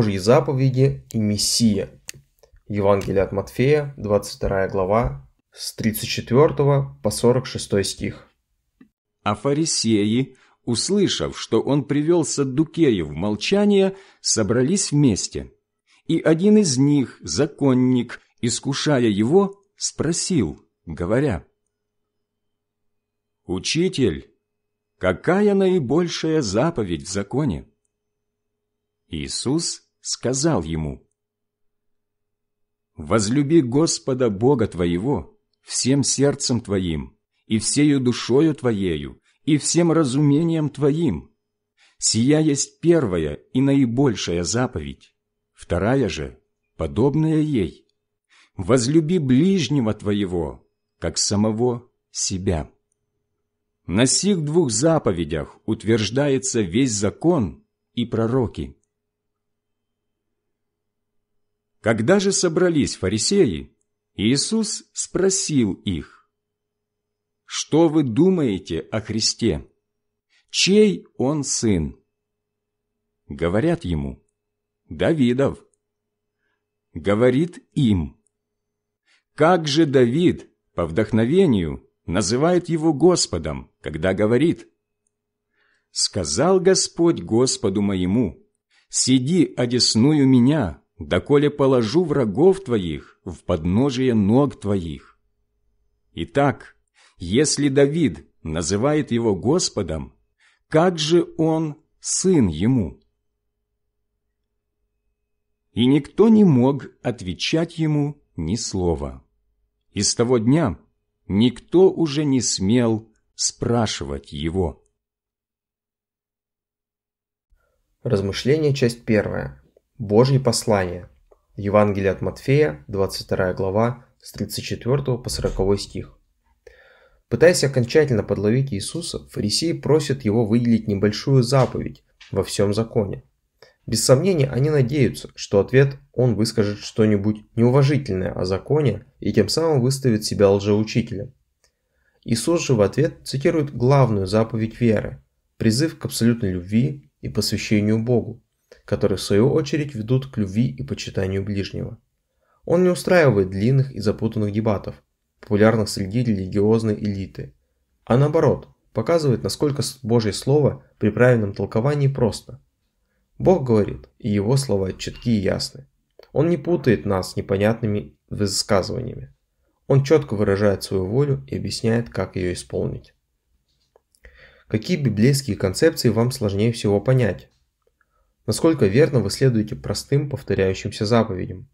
Божьи заповеди и Мессия. Евангелие от Матфея, 22 глава, с 34 по 46 стих. А фарисеи, услышав, что он привел Саддукею в молчание, собрались вместе. И один из них, законник, искушая его, спросил, говоря, «Учитель, какая наибольшая заповедь в законе?» Иисус сказал ему, «Возлюби Господа Бога твоего всем сердцем твоим, и всею душою твоею, и всем разумением твоим. Сия есть первая и наибольшая заповедь, вторая же, подобная ей. Возлюби ближнего твоего, как самого себя». На сих двух заповедях утверждается весь закон и пророки. Когда же собрались фарисеи, Иисус спросил их, «Что вы думаете о Христе? Чей Он сын?» Говорят ему, «Давидов». Говорит им, «Как же Давид, по вдохновению, называет его Господом, когда говорит, «Сказал Господь Господу моему, сиди одесную меня, доколе положу врагов твоих в подножие ног твоих». Итак, если Давид называет его Господом, как же он сын ему? И никто не мог отвечать ему ни слова. И с того дня никто уже не смел спрашивать его. Размышление, часть первая. Божье послание. Евангелие от Матфея, 22 глава, с 34 по 40 стих. Пытаясь окончательно подловить Иисуса, фарисеи просят его выделить небольшую заповедь во всем законе. Без сомнения, они надеются, что ответ он выскажет что-нибудь неуважительное о законе и тем самым выставит себя лжеучителем. Иисус же в ответ цитирует главную заповедь веры – призыв к абсолютной любви и посвящению Богу которые в свою очередь ведут к любви и почитанию ближнего. Он не устраивает длинных и запутанных дебатов, популярных среди религиозной элиты, а наоборот, показывает, насколько Божье Слово при правильном толковании просто. Бог говорит, и Его слова четкие и ясны. Он не путает нас непонятными высказываниями. Он четко выражает свою волю и объясняет, как ее исполнить. Какие библейские концепции вам сложнее всего понять? Насколько верно вы следуете простым повторяющимся заповедям?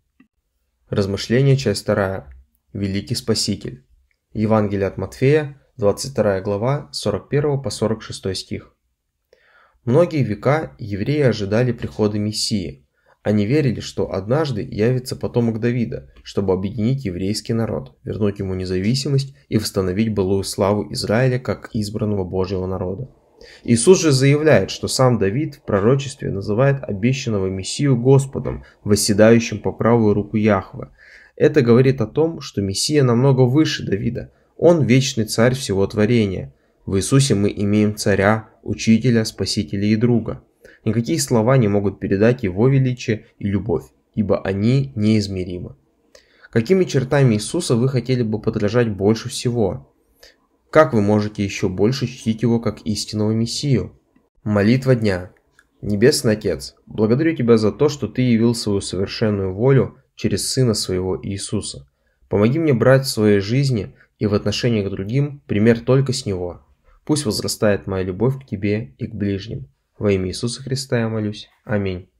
Размышление, часть 2. Великий Спаситель. Евангелие от Матфея, 22 глава, 41 по 46 стих. Многие века евреи ожидали прихода Мессии. Они верили, что однажды явится потомок Давида, чтобы объединить еврейский народ, вернуть ему независимость и восстановить былую славу Израиля как избранного Божьего народа. Иисус же заявляет, что сам Давид в пророчестве называет обещанного Мессию Господом, восседающим по правую руку Яхвы. Это говорит о том, что Мессия намного выше Давида. Он вечный царь всего творения. В Иисусе мы имеем царя, учителя, спасителя и друга. Никакие слова не могут передать его величие и любовь, ибо они неизмеримы. Какими чертами Иисуса вы хотели бы подражать больше всего? Как вы можете еще больше чтить его как истинного Мессию? Молитва дня. Небесный Отец, благодарю Тебя за то, что Ты явил свою совершенную волю через Сына Своего Иисуса. Помоги мне брать в своей жизни и в отношении к другим пример только с Него. Пусть возрастает моя любовь к Тебе и к ближним. Во имя Иисуса Христа я молюсь. Аминь.